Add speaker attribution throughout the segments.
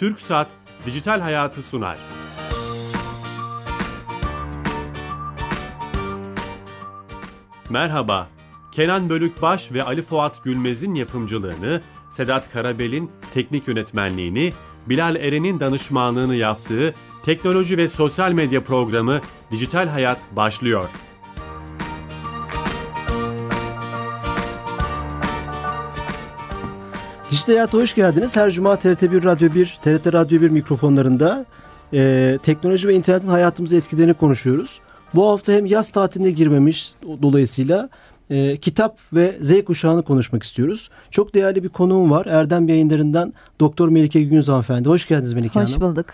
Speaker 1: Türk Saat, Dijital Hayatı sunar. Merhaba, Kenan Bölükbaş ve Ali Fuat Gülmez'in yapımcılığını, Sedat Karabel'in teknik yönetmenliğini, Bilal Eren'in danışmanlığını yaptığı teknoloji ve sosyal medya programı Dijital Hayat başlıyor.
Speaker 2: Gençler Hayatı hoş geldiniz. Her cuma TRT1 Radyo 1, TRT Radyo 1 mikrofonlarında e, teknoloji ve internetin hayatımızı etkilerini konuşuyoruz. Bu hafta hem yaz tatiline girmemiş dolayısıyla e, kitap ve Z kuşağını konuşmak istiyoruz. Çok değerli bir konuğum var. Erdem yayınlarından Doktor Melike Güngöz hanımefendi. Hoş geldiniz Melike Hanım. Hoş bulduk.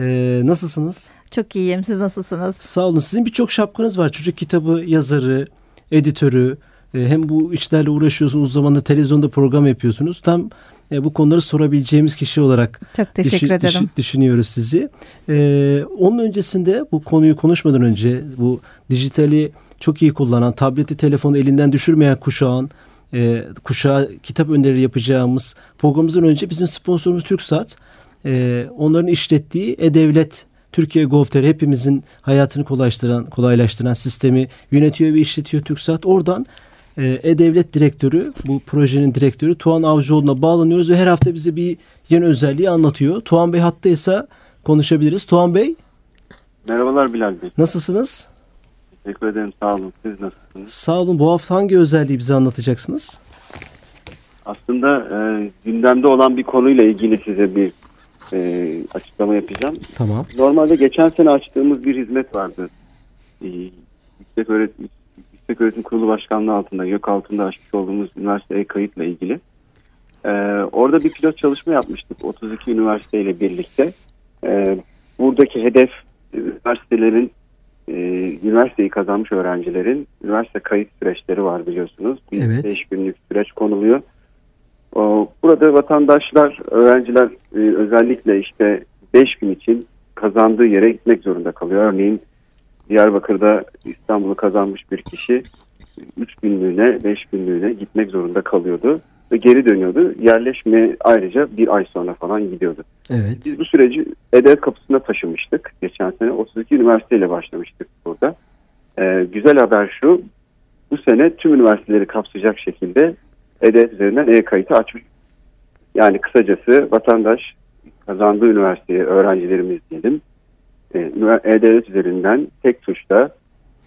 Speaker 2: E, nasılsınız?
Speaker 3: Çok iyiyim. Siz nasılsınız?
Speaker 2: Sağ olun. Sizin birçok şapkanız var. Çocuk kitabı yazarı, editörü, e, hem bu işlerle uğraşıyorsunuz uzun zamanda televizyonda program yapıyorsunuz. Tam e, bu konuları sorabileceğimiz kişi olarak Çok teşekkür düşü, ederim. Düş, düşünüyoruz sizi. E, onun öncesinde bu konuyu konuşmadan önce bu dijitali çok iyi kullanan, tableti telefonu elinden düşürmeyen kuşağın e, kuşağa kitap öneri yapacağımız programımızdan önce bizim sponsorumuz TürkSat. E, onların işlettiği E-Devlet Türkiye gov'ter hepimizin hayatını kolaylaştıran, kolaylaştıran sistemi yönetiyor ve işletiyor TürkSat. Oradan ee, E-Devlet Direktörü, bu projenin direktörü Tuğan Avcıoğlu'na bağlanıyoruz ve her hafta bize bir yeni özelliği anlatıyor. Tuğan Bey hattaysa konuşabiliriz. Tuğan Bey.
Speaker 1: Merhabalar Bilal Bey.
Speaker 2: Nasılsınız?
Speaker 1: Teşekkür ederim. Sağ olun. Siz nasılsınız?
Speaker 2: Sağ olun. Bu hafta hangi özelliği bize anlatacaksınız?
Speaker 1: Aslında e, gündemde olan bir konuyla ilgili size bir e, açıklama yapacağım. Tamam. Normalde geçen sene açtığımız bir hizmet vardı. E, yüksek öğretim Yüksek Öğretim Kurulu Başkanlığı altında, YÖK altında açmış olduğumuz üniversiteye kayıtla ilgili. Ee, orada bir pilot çalışma yapmıştık 32 üniversiteyle birlikte. Ee, buradaki hedef e, üniversitelerin, e, üniversiteyi kazanmış öğrencilerin üniversite kayıt süreçleri var biliyorsunuz. Bir evet. 5 günlük süreç konuluyor. O, burada vatandaşlar, öğrenciler e, özellikle işte 5 gün için kazandığı yere gitmek zorunda kalıyor. Örneğin Diyarbakır'da İstanbul'u kazanmış bir kişi 3 günlüğüne 5 günlüğüne gitmek zorunda kalıyordu ve geri dönüyordu. Yerleşme ayrıca bir ay sonra falan gidiyordu. Evet. Biz bu süreci Edebiyat kapısında taşımıştık. Geçen sene 32 üniversiteyle başlamıştık burada. Ee, güzel haber şu, bu sene tüm üniversiteleri kapsayacak şekilde EDES üzerinden e-kayıtı açmış. Yani kısacası vatandaş kazandığı üniversiteye öğrencilerimiz diyelim e-Devlet e üzerinden tek tuşla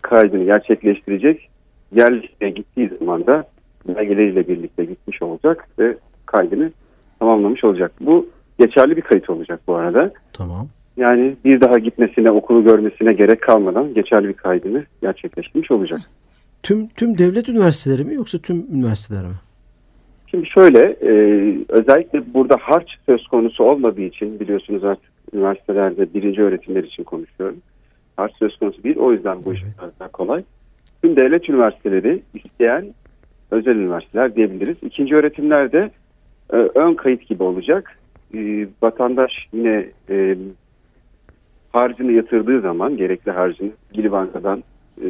Speaker 1: kaydını gerçekleştirecek. Yerlişe gittiği zaman da belgeleriyle birlikte gitmiş olacak ve kaydını tamamlamış olacak. Bu geçerli bir kayıt olacak bu arada. Tamam. Yani bir daha gitmesine, okulu görmesine gerek kalmadan geçerli bir kaydını gerçekleştirmiş olacak. Tüm tüm devlet
Speaker 2: üniversiteleri mi yoksa tüm üniversiteler mi?
Speaker 1: Şimdi şöyle e, özellikle burada harç söz konusu olmadığı için biliyorsunuz artık üniversitelerde birinci öğretimler için konuşuyorum. Harç söz konusu değil o yüzden bu iş biraz daha kolay. Tüm devlet üniversiteleri isteyen özel üniversiteler diyebiliriz. İkinci öğretimlerde e, ön kayıt gibi olacak. E, vatandaş yine e, harcını yatırdığı zaman gerekli harcını gili bankadan e,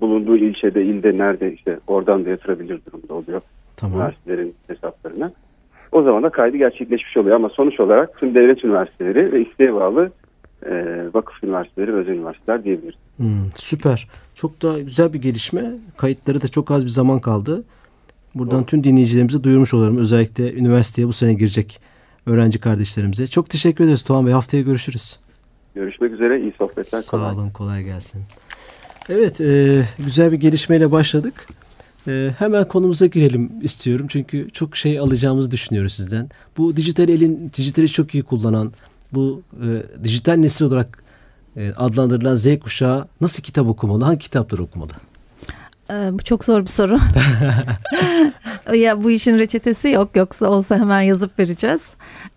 Speaker 1: bulunduğu ilçede, ilde nerede işte oradan da yatırabilir durumda oluyor tamam. üniversitelerin hesaplarına. O zaman da kaydı gerçekleşmiş oluyor ama sonuç olarak tüm devlet üniversiteleri ve isteğe bağlı e, vakıf üniversiteleri ve özel üniversiteler diyebiliriz.
Speaker 2: Hmm, süper. Çok da güzel bir gelişme. Kayıtları da çok az bir zaman kaldı. Buradan tüm dinleyicilerimize duyurmuş olalım. Özellikle üniversiteye bu sene girecek öğrenci kardeşlerimize. Çok teşekkür ederiz Tuğan Bey. Haftaya görüşürüz.
Speaker 1: Görüşmek üzere. İyi
Speaker 2: sohbetler. Sağ kolay. olun. Kolay gelsin. Evet. E, güzel bir gelişmeyle başladık. Ee, hemen konumuza girelim istiyorum çünkü çok şey alacağımızı düşünüyoruz sizden. Bu dijital elin dijitali çok iyi kullanan bu e, dijital nesil olarak e, adlandırılan Z kuşağı nasıl kitap okumalı? Hangi kitapları okumalı?
Speaker 3: Ee, bu çok zor bir soru. ya bu işin reçetesi yok yoksa olsa hemen yazıp vereceğiz.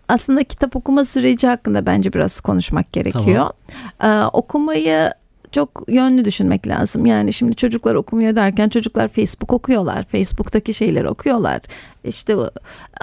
Speaker 3: Aslında kitap okuma süreci hakkında bence biraz konuşmak gerekiyor. Tamam. Ee, okumayı çok yönlü düşünmek lazım. Yani şimdi çocuklar okumuyor derken çocuklar Facebook okuyorlar. Facebook'taki şeyleri okuyorlar işte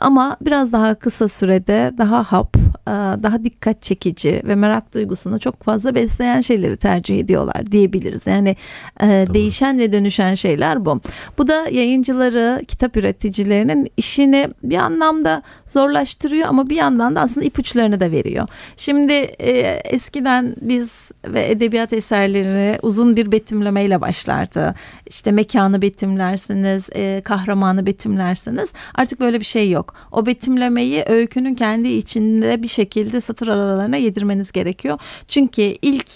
Speaker 3: ama biraz daha kısa sürede daha hap, e, daha dikkat çekici ve merak duygusunu çok fazla besleyen şeyleri tercih ediyorlar diyebiliriz. Yani e, Doğru. değişen ve dönüşen şeyler bu. Bu da yayıncıları, kitap üreticilerinin işini bir anlamda zorlaştırıyor ama bir yandan da aslında ipuçlarını da veriyor. Şimdi e, eskiden biz ve edebiyat eserlerini uzun bir betimlemeyle başlardı. İşte mekanı betimlersiniz, kahramanı betimlersiniz. Artık böyle bir şey yok. O betimlemeyi öykünün kendi içinde bir şekilde satır aralarına yedirmeniz gerekiyor. Çünkü ilk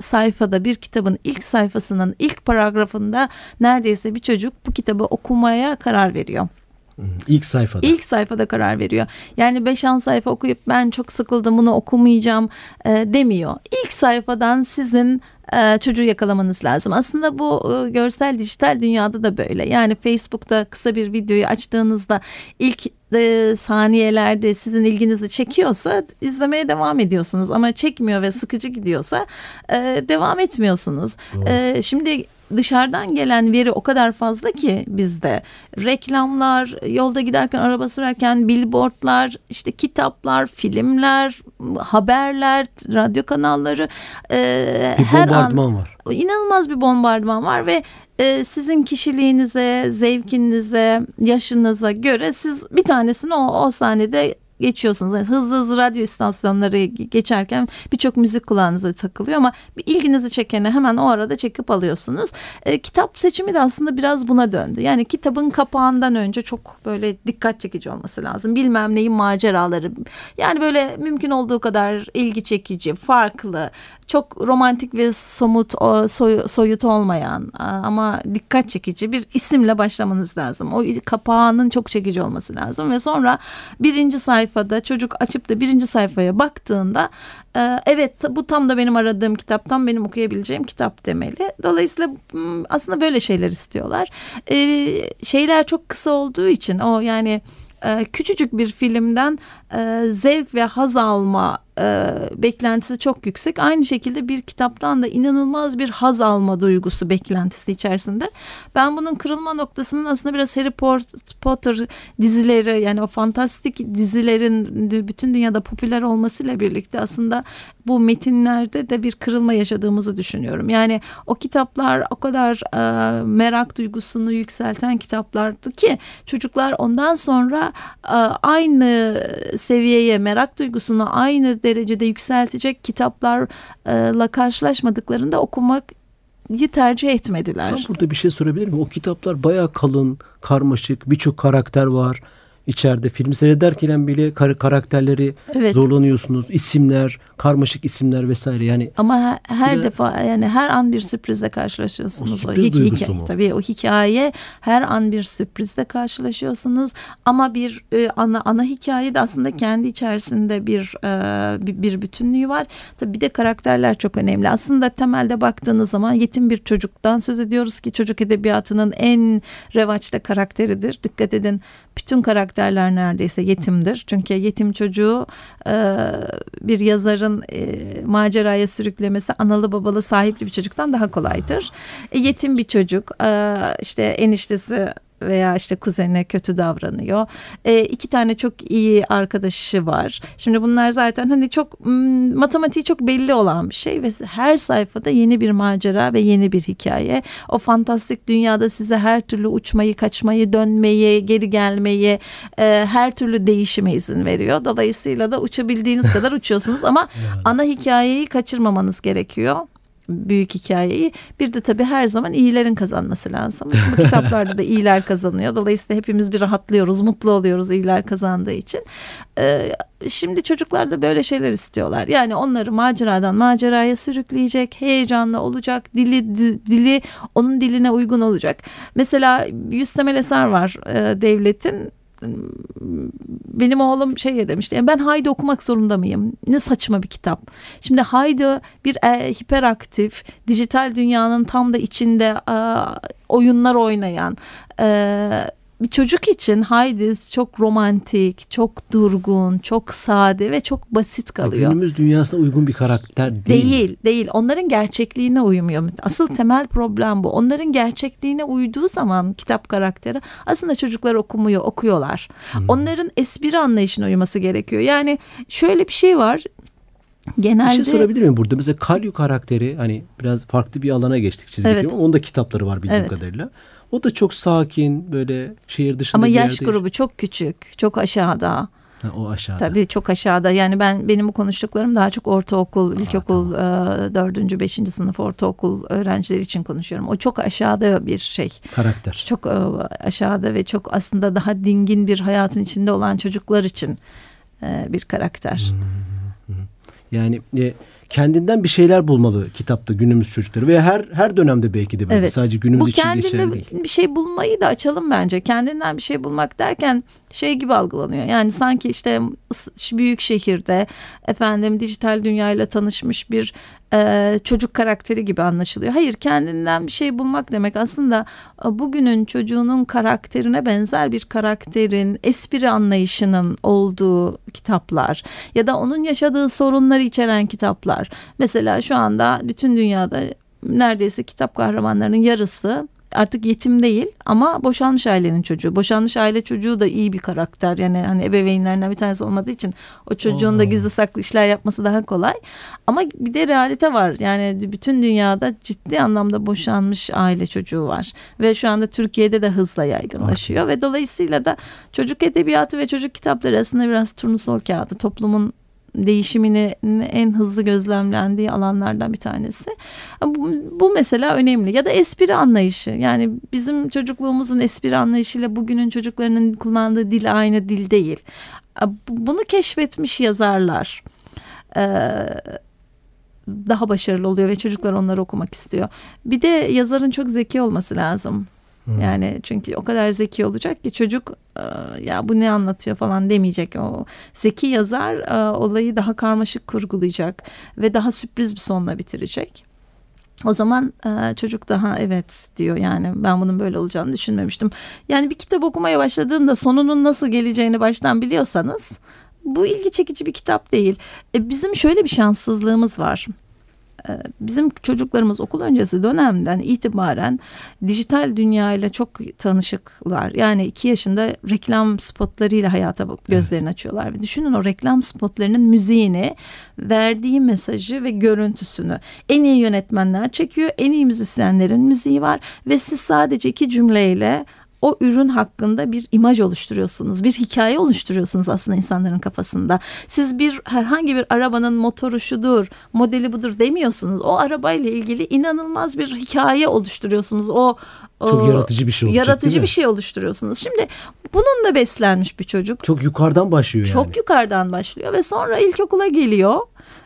Speaker 3: sayfada bir kitabın ilk sayfasının ilk paragrafında neredeyse bir çocuk bu kitabı okumaya karar veriyor.
Speaker 2: İlk sayfada. İlk
Speaker 3: sayfada karar veriyor. Yani 5-10 sayfa okuyup ben çok sıkıldım bunu okumayacağım e, demiyor. İlk sayfadan sizin ee, çocuğu yakalamanız lazım. Aslında bu e, görsel dijital dünyada da böyle. Yani Facebook'ta kısa bir videoyu açtığınızda ilk e, saniyelerde sizin ilginizi çekiyorsa izlemeye devam ediyorsunuz ama çekmiyor ve sıkıcı gidiyorsa e, devam etmiyorsunuz. E, şimdi dışarıdan gelen veri o kadar fazla ki bizde. Reklamlar, yolda giderken araba sürerken billboardlar, işte kitaplar, filmler, haberler, radyo kanalları e, bir her an var. inanılmaz bir bombardıman var ve e, sizin kişiliğinize, zevkinize, yaşınıza göre siz bir tanesini o, o sahnede geçiyorsunuz. Yani hızlı hızlı radyo istasyonları geçerken birçok müzik kulağınıza takılıyor ama bir ilginizi çekeni hemen o arada çekip alıyorsunuz. E, kitap seçimi de aslında biraz buna döndü. Yani kitabın kapağından önce çok böyle dikkat çekici olması lazım. Bilmem neyin maceraları. Yani böyle mümkün olduğu kadar ilgi çekici, farklı, çok romantik ve somut soy, soyut olmayan ama dikkat çekici bir isimle başlamanız lazım. O kapağının çok çekici olması lazım ve sonra birinci sayfa sayfada çocuk açıp da birinci sayfaya baktığında e, evet bu tam da benim aradığım kitap tam benim okuyabileceğim kitap demeli. Dolayısıyla hmm, aslında böyle şeyler istiyorlar. E, şeyler çok kısa olduğu için o yani e, küçücük bir filmden e, zevk ve haz alma e, beklentisi çok yüksek. Aynı şekilde bir kitaptan da inanılmaz bir haz alma duygusu beklentisi içerisinde. Ben bunun kırılma noktasının aslında biraz Harry Potter dizileri yani o fantastik dizilerin bütün dünyada popüler olmasıyla birlikte aslında bu metinlerde de bir kırılma yaşadığımızı düşünüyorum. Yani o kitaplar o kadar e, merak duygusunu yükselten kitaplardı ki çocuklar ondan sonra e, aynı seviyeye, merak duygusunu aynı derecede yükseltecek kitaplarla karşılaşmadıklarında okumak tercih etmediler. Tam
Speaker 2: burada bir şey sorabilir miyim? O kitaplar bayağı kalın, karmaşık, birçok karakter var içeride. Film seyrederken bile karakterleri evet. zorlanıyorsunuz. İsimler, karmaşık isimler vesaire yani.
Speaker 3: Ama her bile... defa yani her an bir sürprizle karşılaşıyorsunuz. O sürpriz o hikaye, duygusu mu? Tabii o hikaye her an bir sürprizle karşılaşıyorsunuz ama bir e, ana ana hikaye de aslında kendi içerisinde bir e, bir, bir bütünlüğü var. Tabii bir de karakterler çok önemli. Aslında temelde baktığınız zaman yetim bir çocuktan söz ediyoruz ki çocuk edebiyatının en revaçta karakteridir. Dikkat edin bütün karakterler neredeyse yetimdir. Çünkü yetim çocuğu e, bir yazarın çocukların e, maceraya sürüklemesi analı babalı sahipli bir çocuktan daha kolaydır. E, yetim bir çocuk e, işte eniştesi veya işte kuzene kötü davranıyor. E, iki tane çok iyi arkadaşı var. Şimdi bunlar zaten hani çok hmm, matematiği çok belli olan bir şey ve her sayfada yeni bir macera ve yeni bir hikaye. O fantastik dünyada size her türlü uçmayı, kaçmayı, dönmeyi, geri gelmeyi, e, her türlü değişime izin veriyor. Dolayısıyla da uçabildiğiniz kadar uçuyorsunuz ama ana hikayeyi kaçırmamanız gerekiyor büyük hikayeyi. Bir de tabii her zaman iyilerin kazanması lazım. Bu kitaplarda da iyiler kazanıyor. Dolayısıyla hepimiz bir rahatlıyoruz, mutlu oluyoruz iyiler kazandığı için. Ee, şimdi çocuklar da böyle şeyler istiyorlar. Yani onları maceradan maceraya sürükleyecek, heyecanlı olacak, dili dili onun diline uygun olacak. Mesela yüz temel eser var e, devletin benim oğlum şey demişti ben Haydi okumak zorunda mıyım? Ne saçma bir kitap. Şimdi Haydi bir e, hiperaktif dijital dünyanın tam da içinde e, oyunlar oynayan e, bir çocuk için Haydi çok romantik, çok durgun, çok sade ve çok basit kalıyor.
Speaker 2: Günümüz dünyasına uygun bir karakter değil. Değil,
Speaker 3: değil. Onların gerçekliğine uymuyor. Asıl temel problem bu. Onların gerçekliğine uyduğu zaman kitap karakteri aslında çocuklar okumuyor, okuyorlar. Hmm. Onların espri anlayışına uyması gerekiyor. Yani şöyle bir şey var. Genelde... Bir şey sorabilir
Speaker 2: miyim burada? Mesela Kalyu karakteri hani biraz farklı bir alana geçtik çizgi evet. film. Onun da kitapları var bildiğim evet. kadarıyla. O da çok sakin böyle şehir dışında Ama bir yaş yerde. grubu
Speaker 3: çok küçük, çok aşağıda.
Speaker 2: Ha, o aşağıda. Tabii
Speaker 3: çok aşağıda. Yani ben benim bu konuştuklarım daha çok ortaokul, Aa, ilkokul, e, dördüncü, tamam. beşinci sınıf ortaokul öğrencileri için konuşuyorum. O çok aşağıda bir şey. Karakter. Çok e, aşağıda ve çok aslında daha dingin bir hayatın içinde olan çocuklar için e, bir karakter. Hmm,
Speaker 2: hmm. hmm. Yani e, kendinden bir şeyler bulmalı kitapta günümüz çocukları veya her her dönemde belki de böyle evet. sadece günümüz Bu için geçerli değil.
Speaker 3: bir şey bulmayı da açalım bence. Kendinden bir şey bulmak derken şey gibi algılanıyor. Yani sanki işte büyük şehirde efendim dijital dünyayla tanışmış bir e, çocuk karakteri gibi anlaşılıyor. Hayır kendinden bir şey bulmak demek aslında e, bugünün çocuğunun karakterine benzer bir karakterin espri anlayışının olduğu kitaplar ya da onun yaşadığı sorunları içeren kitaplar. Mesela şu anda bütün dünyada neredeyse kitap kahramanlarının yarısı artık yetim değil ama boşanmış ailenin çocuğu. Boşanmış aile çocuğu da iyi bir karakter. Yani hani ebeveynlerinden bir tanesi olmadığı için o çocuğun Oo. da gizli saklı işler yapması daha kolay. Ama bir de realite var. Yani bütün dünyada ciddi anlamda boşanmış aile çocuğu var ve şu anda Türkiye'de de hızla yaygınlaşıyor Aa. ve dolayısıyla da çocuk edebiyatı ve çocuk kitapları arasında biraz turnusol kağıdı toplumun değişiminin en hızlı gözlemlendiği alanlardan bir tanesi. Bu, bu mesela önemli. Ya da espri anlayışı. Yani bizim çocukluğumuzun espri anlayışıyla bugünün çocuklarının kullandığı dil aynı dil değil. Bunu keşfetmiş yazarlar. Ee, daha başarılı oluyor ve çocuklar onları okumak istiyor. Bir de yazarın çok zeki olması lazım. Hmm. Yani çünkü o kadar zeki olacak ki çocuk ya bu ne anlatıyor falan demeyecek. O zeki yazar e, olayı daha karmaşık kurgulayacak ve daha sürpriz bir sonla bitirecek. O zaman e, çocuk daha evet diyor yani ben bunun böyle olacağını düşünmemiştim. Yani bir kitap okumaya başladığında sonunun nasıl geleceğini baştan biliyorsanız bu ilgi çekici bir kitap değil. E, bizim şöyle bir şanssızlığımız var. Ee, bizim çocuklarımız okul öncesi dönemden itibaren dijital dünyayla çok tanışıklar. Yani iki yaşında reklam spotlarıyla hayata gözlerini evet. açıyorlar. Ve düşünün o reklam spotlarının müziğini, verdiği mesajı ve görüntüsünü en iyi yönetmenler çekiyor. En iyi müzisyenlerin müziği var ve siz sadece iki cümleyle o ürün hakkında bir imaj oluşturuyorsunuz. Bir hikaye oluşturuyorsunuz aslında insanların kafasında. Siz bir herhangi bir arabanın motoru şudur, modeli budur demiyorsunuz. O arabayla ilgili inanılmaz bir hikaye oluşturuyorsunuz. O çok yaratıcı bir şey olacak, Yaratıcı bir şey oluşturuyorsunuz. Şimdi bununla beslenmiş bir çocuk. Çok
Speaker 2: yukarıdan başlıyor yani. Çok
Speaker 3: yukarıdan başlıyor ve sonra ilkokula geliyor.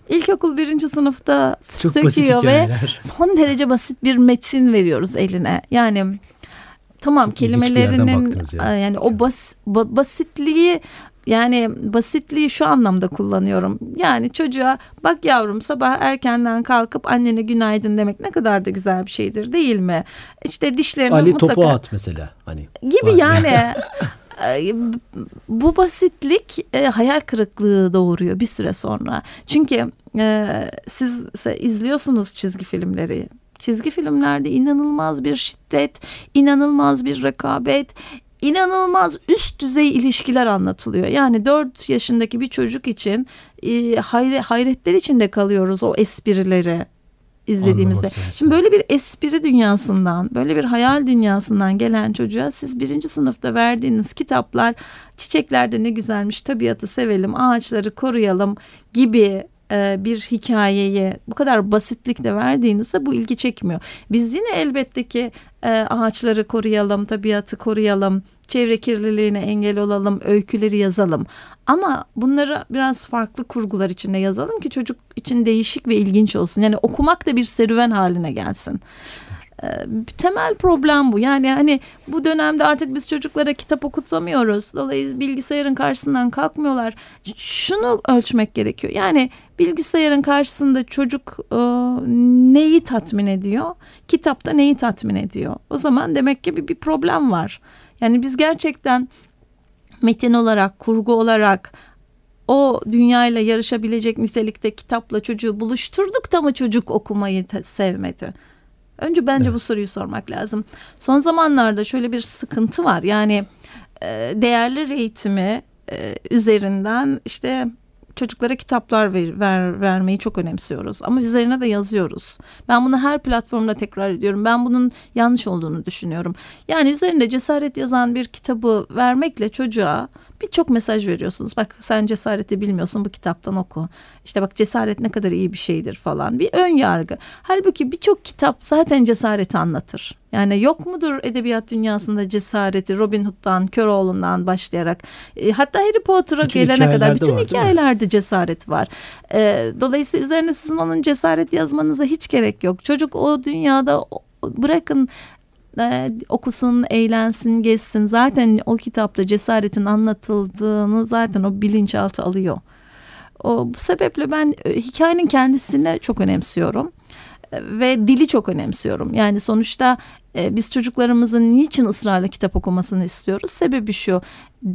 Speaker 3: İlkokul birinci sınıfta Çok söküyor ve son derece basit bir metin veriyoruz eline. Yani tamam Çok kelimelerinin yani. E, yani o bas, ba, basitliği yani basitliği şu anlamda kullanıyorum. Yani çocuğa bak yavrum sabah erkenden kalkıp annene günaydın demek ne kadar da güzel bir şeydir değil mi? İşte dişlerini Ali mutlaka... topu at
Speaker 2: mesela hani. Gibi var. yani.
Speaker 3: bu basitlik e, hayal kırıklığı doğuruyor bir süre sonra. Çünkü e, siz izliyorsunuz çizgi filmleri çizgi filmlerde inanılmaz bir şiddet, inanılmaz bir rekabet, inanılmaz üst düzey ilişkiler anlatılıyor. Yani 4 yaşındaki bir çocuk için e, hayretler içinde kalıyoruz o esprileri izlediğimizde. Şimdi böyle bir espri dünyasından, böyle bir hayal dünyasından gelen çocuğa siz birinci sınıfta verdiğiniz kitaplar çiçeklerde ne güzelmiş tabiatı sevelim, ağaçları koruyalım gibi e, bir hikayeye bu kadar basitlikle verdiğinizde bu ilgi çekmiyor. Biz yine elbette ki e, ağaçları koruyalım, tabiatı koruyalım, çevre kirliliğine engel olalım, öyküleri yazalım. Ama bunları biraz farklı kurgular içinde yazalım ki çocuk için değişik ve ilginç olsun. Yani okumak da bir serüven haline gelsin temel problem bu. Yani hani bu dönemde artık biz çocuklara kitap okutamıyoruz. Dolayısıyla bilgisayarın karşısından kalkmıyorlar. Şunu ölçmek gerekiyor. Yani bilgisayarın karşısında çocuk e, neyi tatmin ediyor? Kitapta neyi tatmin ediyor? O zaman demek ki bir, bir problem var. Yani biz gerçekten metin olarak, kurgu olarak o dünyayla yarışabilecek nitelikte kitapla çocuğu buluşturduk da mı çocuk okumayı sevmedi? Önce bence evet. bu soruyu sormak lazım. Son zamanlarda şöyle bir sıkıntı var. Yani e, değerler eğitimi e, üzerinden işte çocuklara kitaplar ver, ver, vermeyi çok önemsiyoruz ama üzerine de yazıyoruz. Ben bunu her platformda tekrar ediyorum. Ben bunun yanlış olduğunu düşünüyorum. Yani üzerinde cesaret yazan bir kitabı vermekle çocuğa birçok mesaj veriyorsunuz. Bak sen cesareti bilmiyorsun bu kitaptan oku. İşte bak cesaret ne kadar iyi bir şeydir falan. Bir ön yargı. Halbuki birçok kitap zaten cesareti anlatır. Yani yok mudur edebiyat dünyasında cesareti Robin Hood'dan, Köroğlu'ndan başlayarak e, hatta Harry Potter'a gelene kadar bütün var, hikayelerde cesaret var. E, dolayısıyla üzerine sizin onun cesaret yazmanıza hiç gerek yok. Çocuk o dünyada bırakın e, okusun, eğlensin, gezsin. Zaten o kitapta cesaretin anlatıldığını zaten o bilinçaltı alıyor. O, bu sebeple ben e, hikayenin kendisine çok önemsiyorum e, ve dili çok önemsiyorum. Yani sonuçta e, biz çocuklarımızın niçin ısrarla kitap okumasını istiyoruz? Sebebi şu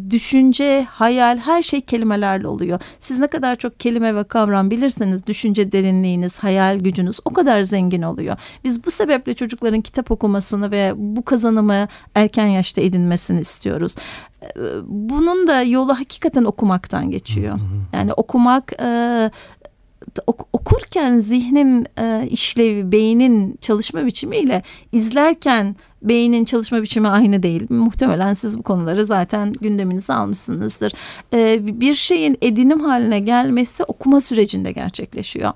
Speaker 3: düşünce, hayal her şey kelimelerle oluyor. Siz ne kadar çok kelime ve kavram bilirseniz düşünce derinliğiniz, hayal gücünüz o kadar zengin oluyor. Biz bu sebeple çocukların kitap okumasını ve bu kazanımı erken yaşta edinmesini istiyoruz. E, bunun da yolu hakikaten okumaktan geçiyor. Yani okumak e, okurken zihnin e, işlevi, beynin çalışma biçimiyle izlerken beynin çalışma biçimi aynı değil. Muhtemelen siz bu konuları zaten gündeminize almışsınızdır. Ee, bir şeyin edinim haline gelmesi okuma sürecinde gerçekleşiyor.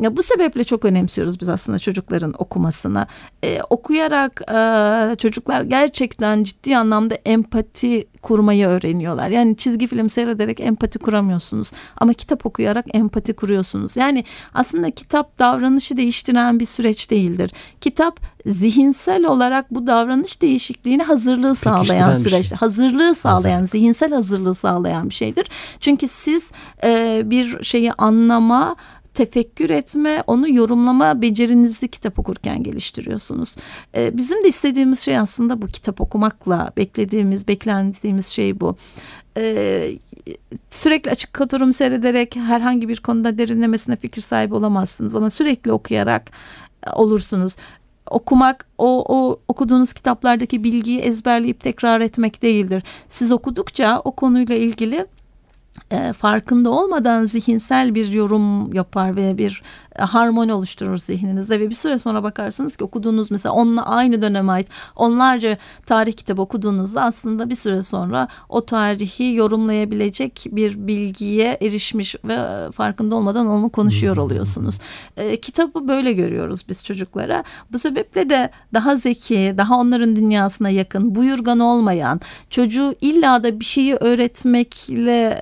Speaker 3: Ya, bu sebeple çok önemsiyoruz biz aslında çocukların okumasını. Ee, okuyarak e, çocuklar gerçekten ciddi anlamda empati kurmayı öğreniyorlar. Yani çizgi film seyrederek empati kuramıyorsunuz ama kitap okuyarak empati kuruyorsunuz. Yani aslında kitap davranışı değiştiren bir süreç değildir. Kitap zihinsel olarak bu davranış değişikliğini hazırlığı sağlayan süreçte şey. hazırlığı sağlayan Hazır. zihinsel hazırlığı sağlayan bir şeydir. Çünkü siz e, bir şeyi anlama tefekkür etme, onu yorumlama becerinizi kitap okurken geliştiriyorsunuz. Ee, bizim de istediğimiz şey aslında bu kitap okumakla beklediğimiz, beklendiğimiz şey bu. Ee, sürekli açık katılım seyrederek herhangi bir konuda derinlemesine fikir sahibi olamazsınız ama sürekli okuyarak e, olursunuz okumak o, o okuduğunuz kitaplardaki bilgiyi ezberleyip tekrar etmek değildir. Siz okudukça o konuyla ilgili e, farkında olmadan zihinsel bir yorum yapar ve bir harmoni oluşturur zihninizde ve bir süre sonra bakarsınız ki okuduğunuz mesela onunla aynı döneme ait onlarca tarih kitabı okuduğunuzda aslında bir süre sonra o tarihi yorumlayabilecek bir bilgiye erişmiş ve e, farkında olmadan onu konuşuyor oluyorsunuz. E, kitabı böyle görüyoruz biz çocuklara. Bu sebeple de daha zeki, daha onların dünyasına yakın, buyurgan olmayan, çocuğu illa da bir şeyi öğretmekle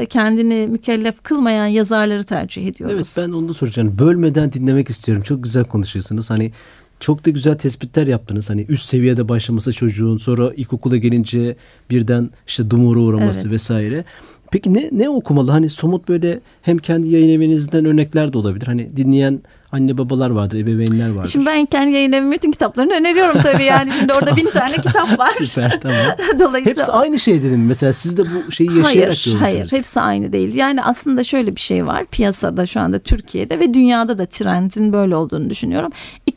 Speaker 3: e, kendini mükellef kılmayan yazarları tercih ediyoruz.
Speaker 2: Evet ben onu da soracağım. Yani bölmeden dinlemek istiyorum. Çok güzel konuşuyorsunuz. Hani çok da güzel tespitler yaptınız. Hani üst seviyede başlaması çocuğun sonra ilkokula gelince birden işte dumura uğraması evet. vesaire. Peki ne ne okumalı? Hani somut böyle hem kendi yayın evinizden örnekler de olabilir. Hani dinleyen anne babalar vardır, ebeveynler vardır. Şimdi
Speaker 3: ben kendi yayın evimin bütün kitaplarını öneriyorum tabii yani. Şimdi orada bin tane kitap var.
Speaker 2: Süper tamam. Dolayısıyla... Hepsi aynı şey dedim. Mesela siz de bu şeyi yaşayarak Hayır, hayır. Zaten.
Speaker 3: Hepsi aynı değil. Yani aslında şöyle bir şey var. Piyasada şu anda Türkiye'de ve dünyada da trendin böyle olduğunu düşünüyorum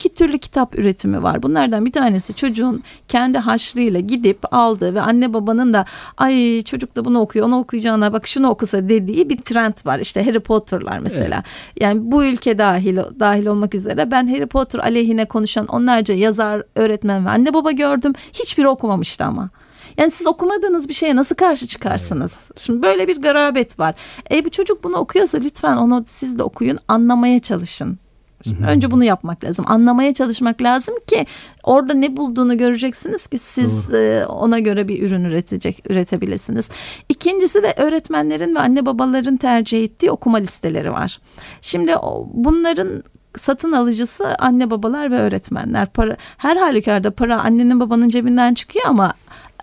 Speaker 3: iki türlü kitap üretimi var. Bunlardan bir tanesi çocuğun kendi haşlığıyla gidip aldığı ve anne babanın da ay çocuk da bunu okuyor onu okuyacağına bak şunu okusa dediği bir trend var. İşte Harry Potter'lar mesela. Evet. Yani bu ülke dahil dahil olmak üzere ben Harry Potter aleyhine konuşan onlarca yazar, öğretmen ve anne baba gördüm. Hiçbiri okumamıştı ama. Yani siz okumadığınız bir şeye nasıl karşı çıkarsınız? Evet. Şimdi böyle bir garabet var. E bu çocuk bunu okuyorsa lütfen onu siz de okuyun, anlamaya çalışın. Hı -hı. önce bunu yapmak lazım. Anlamaya çalışmak lazım ki orada ne bulduğunu göreceksiniz ki siz e, ona göre bir ürün üretecek üretebilirsiniz. İkincisi de öğretmenlerin ve anne babaların tercih ettiği okuma listeleri var. Şimdi bunların satın alıcısı anne babalar ve öğretmenler. Para, her halükarda para annenin babanın cebinden çıkıyor ama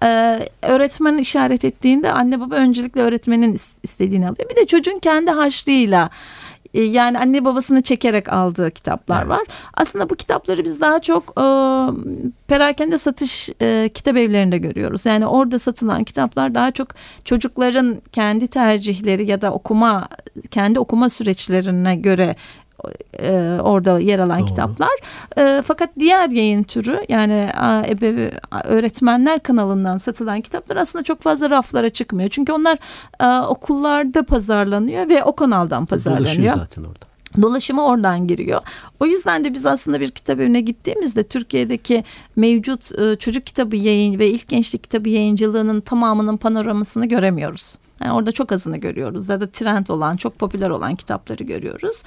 Speaker 3: ee, öğretmen işaret ettiğinde anne baba öncelikle öğretmenin istediğini alıyor. Bir de çocuğun kendi harçlığıyla ee, yani anne babasını çekerek aldığı kitaplar evet. var. Aslında bu kitapları biz daha çok e, perakende satış e, kitap evlerinde görüyoruz. Yani orada satılan kitaplar daha çok çocukların kendi tercihleri ya da okuma kendi okuma süreçlerine göre e, orada yer alan Doğru. kitaplar. E, fakat diğer yayın türü yani a, ebe, öğretmenler kanalından satılan kitaplar aslında çok fazla raflara çıkmıyor. Çünkü onlar e, okullarda pazarlanıyor ve o kanaldan pazarlanıyor. zaten orada. Dolaşımı oradan giriyor. O yüzden de biz aslında bir kitap evine gittiğimizde Türkiye'deki mevcut ıı, çocuk kitabı yayın ve ilk gençlik kitabı yayıncılığının tamamının panoramasını göremiyoruz. Yani orada çok azını görüyoruz ya da trend olan çok popüler olan kitapları görüyoruz.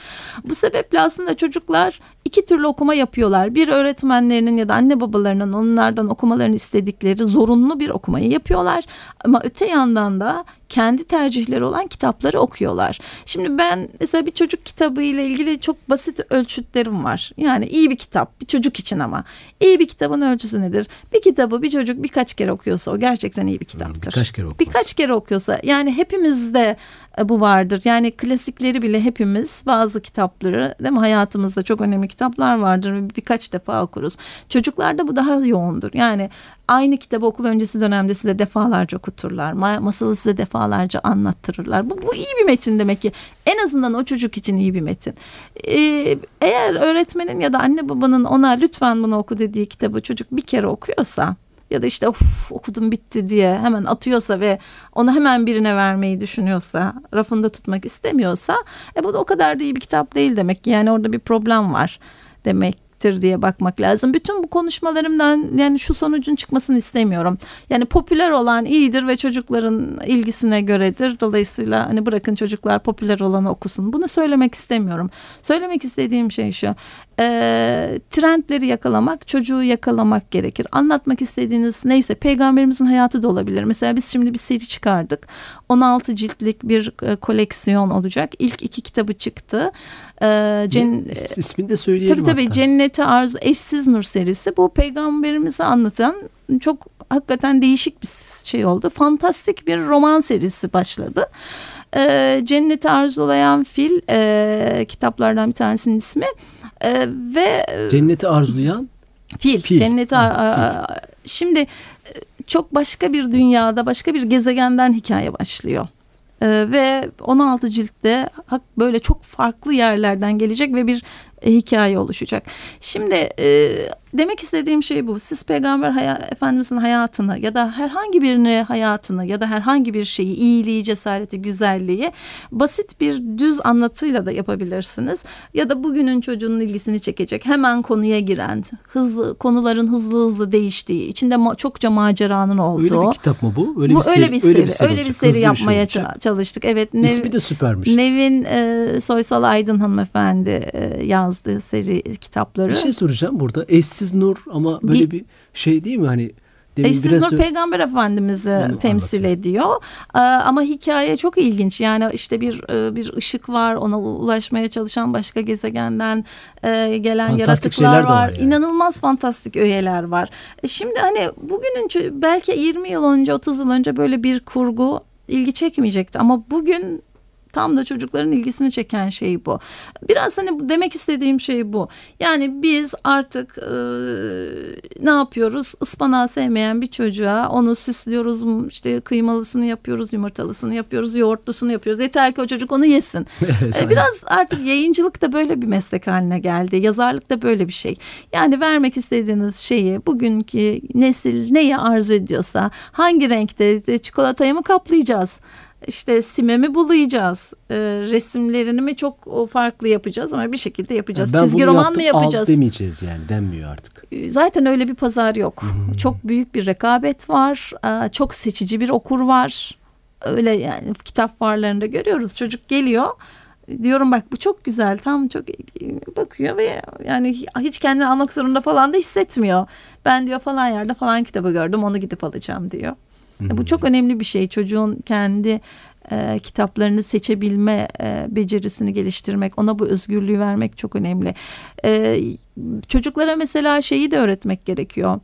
Speaker 3: Bu sebeple aslında çocuklar iki türlü okuma yapıyorlar. Bir öğretmenlerinin ya da anne babalarının onlardan okumalarını istedikleri zorunlu bir okumayı yapıyorlar. Ama öte yandan da kendi tercihleri olan kitapları okuyorlar. Şimdi ben mesela bir çocuk kitabı ile ilgili çok basit ölçütlerim var. Yani iyi bir kitap bir çocuk için ama iyi bir kitabın ölçüsü nedir? Bir kitabı bir çocuk birkaç kere okuyorsa o gerçekten iyi bir kitaptır. Birkaç kere Birkaç kere okuyorsa yani hepimizde e, bu vardır. Yani klasikleri bile hepimiz bazı kitapları değil mi hayatımızda çok önemli kitaplar vardır birkaç defa okuruz. Çocuklarda bu daha yoğundur. Yani aynı kitabı okul öncesi dönemde size defalarca okuturlar. Masalı size defalarca anlattırırlar. Bu, bu iyi bir metin demek ki. En azından o çocuk için iyi bir metin. Ee, eğer öğretmenin ya da anne babanın ona lütfen bunu oku dediği kitabı çocuk bir kere okuyorsa ya da işte of, okudum bitti diye hemen atıyorsa ve onu hemen birine vermeyi düşünüyorsa rafında tutmak istemiyorsa e bu da o kadar da iyi bir kitap değil demek yani orada bir problem var demek gelecektir diye bakmak lazım. Bütün bu konuşmalarımdan yani şu sonucun çıkmasını istemiyorum. Yani popüler olan iyidir ve çocukların ilgisine göredir. Dolayısıyla hani bırakın çocuklar popüler olanı okusun. Bunu söylemek istemiyorum. Söylemek istediğim şey şu. E, trendleri yakalamak, çocuğu yakalamak gerekir. Anlatmak istediğiniz neyse peygamberimizin hayatı da olabilir. Mesela biz şimdi bir seri çıkardık. 16 ciltlik bir e, koleksiyon olacak. İlk iki kitabı çıktı. Ee, e, cen... İsmini de söyleyelim Tabii tabii hatta. Cennete Arzu Eşsiz Nur serisi. Bu peygamberimizi anlatan çok hakikaten değişik bir şey oldu. Fantastik bir roman serisi başladı ee, e, Cenneti Arzulayan Fil kitaplardan bir tanesinin ismi ee,
Speaker 2: ve e, Cenneti Arzulayan
Speaker 3: Fil, fil. Cenneti ha, ar- şimdi e, çok başka bir dünyada başka bir gezegenden hikaye başlıyor. Ee, ve 16 ciltte böyle çok farklı yerlerden gelecek ve bir e, hikaye oluşacak. Şimdi e, demek istediğim şey bu. Siz Peygamber haya, Efendimizin hayatını ya da herhangi birini hayatını ya da herhangi bir şeyi iyiliği, cesareti, güzelliği basit bir düz anlatıyla da yapabilirsiniz. Ya da bugünün çocuğunun ilgisini çekecek hemen konuya giren hızlı konuların hızlı hızlı değiştiği içinde ma çokça maceranın olduğu. Öyle bir kitap mı bu? Öyle bu, bir seri, öyle bir seri, öyle bir seri, öyle bir seri yapmaya bir şey çalıştık. Evet. Nev, İsmi de süpermiş. Nevin e, Soysal Aydın hanımefendi e, yazdı yazdığı seri kitapları.
Speaker 2: Bir şey soracağım burada. Eşsiz Nur ama böyle bir, bir şey değil mi hani Demin Eşsiz Nur
Speaker 3: Peygamber Efendimiz'i Onu temsil anlatayım. ediyor. Ee, ama hikaye çok ilginç. Yani işte bir e, bir ışık var, ona ulaşmaya çalışan başka gezegenden e, gelen fantastik yaratıklar var. var yani. İnanılmaz fantastik öğeler var. E, şimdi hani bugünün belki 20 yıl önce, 30 yıl önce böyle bir kurgu ilgi çekmeyecekti ama bugün Tam da çocukların ilgisini çeken şey bu. Biraz hani demek istediğim şey bu. Yani biz artık e, ne yapıyoruz? Ispanağı sevmeyen bir çocuğa onu süslüyoruz. işte kıymalısını yapıyoruz, yumurtalısını yapıyoruz, yoğurtlusunu yapıyoruz. Yeter ki o çocuk onu yesin. evet, e, biraz artık yayıncılık da böyle bir meslek haline geldi. Yazarlık da böyle bir şey. Yani vermek istediğiniz şeyi bugünkü nesil neye arzu ediyorsa hangi renkte çikolatayı mı kaplayacağız? işte simemi bulayacağız. E, resimlerini mi çok farklı yapacağız ama bir şekilde yapacağız. ben Çizgi roman yaptım, mı yapacağız? Alt
Speaker 2: demeyeceğiz yani denmiyor artık. Ee, zaten
Speaker 3: öyle bir pazar yok. Çok büyük bir rekabet var. E, çok seçici bir okur var. Öyle yani kitap varlarında görüyoruz. Çocuk geliyor diyorum bak bu çok güzel tam çok bakıyor ve yani hiç kendini almak zorunda falan da hissetmiyor. Ben diyor falan yerde falan kitabı gördüm onu gidip alacağım diyor. Hı-hı. E, bu çok önemli bir şey. Çocuğun kendi e, kitaplarını seçebilme e, becerisini geliştirmek, ona bu özgürlüğü vermek çok önemli. E, çocuklara mesela şeyi de öğretmek gerekiyor.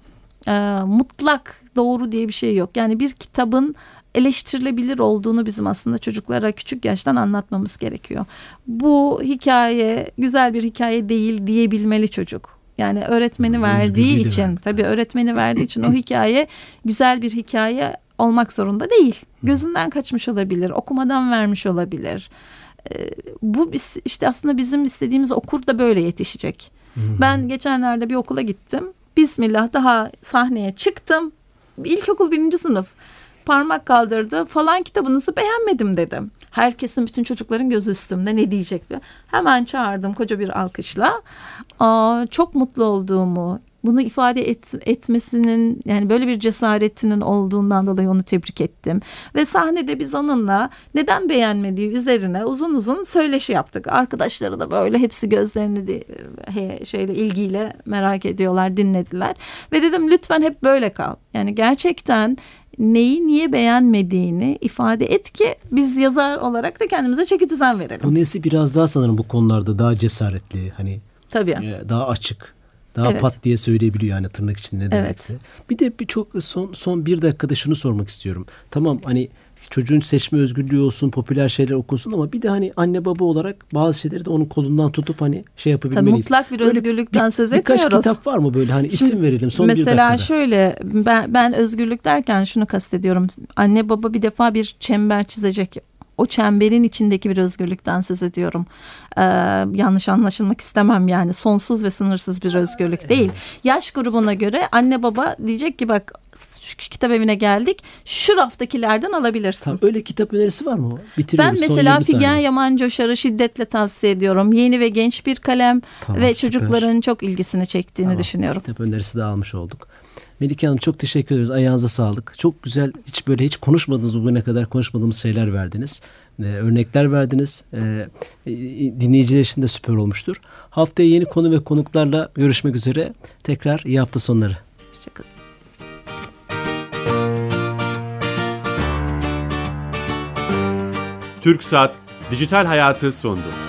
Speaker 3: E, mutlak doğru diye bir şey yok. Yani bir kitabın eleştirilebilir olduğunu bizim aslında çocuklara küçük yaştan anlatmamız gerekiyor. Bu hikaye güzel bir hikaye değil diyebilmeli çocuk. Yani öğretmeni verdiği için, tabii öğretmeni verdiği için o hikaye güzel bir hikaye olmak zorunda değil. Gözünden kaçmış olabilir, okumadan vermiş olabilir. Ee, bu işte aslında bizim istediğimiz okur da böyle yetişecek. Ben geçenlerde bir okula gittim. Bismillah daha sahneye çıktım. İlkokul birinci sınıf parmak kaldırdı. Falan kitabınızı beğenmedim dedim. Herkesin bütün çocukların gözü üstümde ne diyecek diye. Hemen çağırdım koca bir alkışla. Aa, çok mutlu olduğumu, bunu ifade et, etmesinin yani böyle bir cesaretinin olduğundan dolayı onu tebrik ettim. Ve sahnede biz onunla neden beğenmediği üzerine uzun uzun söyleşi yaptık. Arkadaşları da böyle hepsi gözlerini de, he, şeyle ilgiyle merak ediyorlar, dinlediler. Ve dedim lütfen hep böyle kal. Yani gerçekten neyi niye beğenmediğini ifade et ki biz yazar olarak da kendimize
Speaker 2: çeki düzen verelim. Bu nesi biraz daha sanırım bu konularda daha cesaretli hani Tabii. E, daha açık daha evet. pat diye söyleyebiliyor yani tırnak içinde ne demekse. Evet. Bir de birçok son son bir dakikada şunu sormak istiyorum. Tamam hani çocuğun seçme özgürlüğü olsun, popüler şeyler okunsun ama bir de hani anne baba olarak bazı şeyleri de onun kolundan tutup hani şey yapabilmeliyiz. Tabii mutlak bir özgürlükten söz bir, etmiyoruz. Birkaç kitap var mı böyle hani Şimdi, isim verelim son bir dakikada. Mesela
Speaker 3: şöyle ben, ben özgürlük derken şunu kastediyorum. Anne baba bir defa bir çember çizecek o çemberin içindeki bir özgürlükten söz ediyorum. Ee, yanlış anlaşılmak istemem yani sonsuz ve sınırsız bir özgürlük değil. Yaş grubuna göre anne baba diyecek ki bak şu kitap evine geldik. Şu raftakilerden alabilirsin. Tam öyle kitap
Speaker 2: önerisi var mı? Bitiriyoruz. Ben mesela Figen
Speaker 3: Yaman Coşar'ı şiddetle tavsiye ediyorum. Yeni ve genç bir kalem tamam, ve süper. çocukların çok ilgisini çektiğini tamam, düşünüyorum.
Speaker 2: Kitap önerisi de almış olduk. Melike Hanım çok teşekkür ederiz. Ayağınıza sağlık. Çok güzel hiç böyle hiç konuşmadığımız bugüne kadar konuşmadığımız şeyler verdiniz. Ee, örnekler verdiniz. Ee, dinleyiciler için de süper olmuştur. Haftaya yeni konu ve konuklarla görüşmek üzere. Tekrar iyi hafta sonları. Hoşçakalın.
Speaker 1: Türk Saat Dijital Hayatı sondu.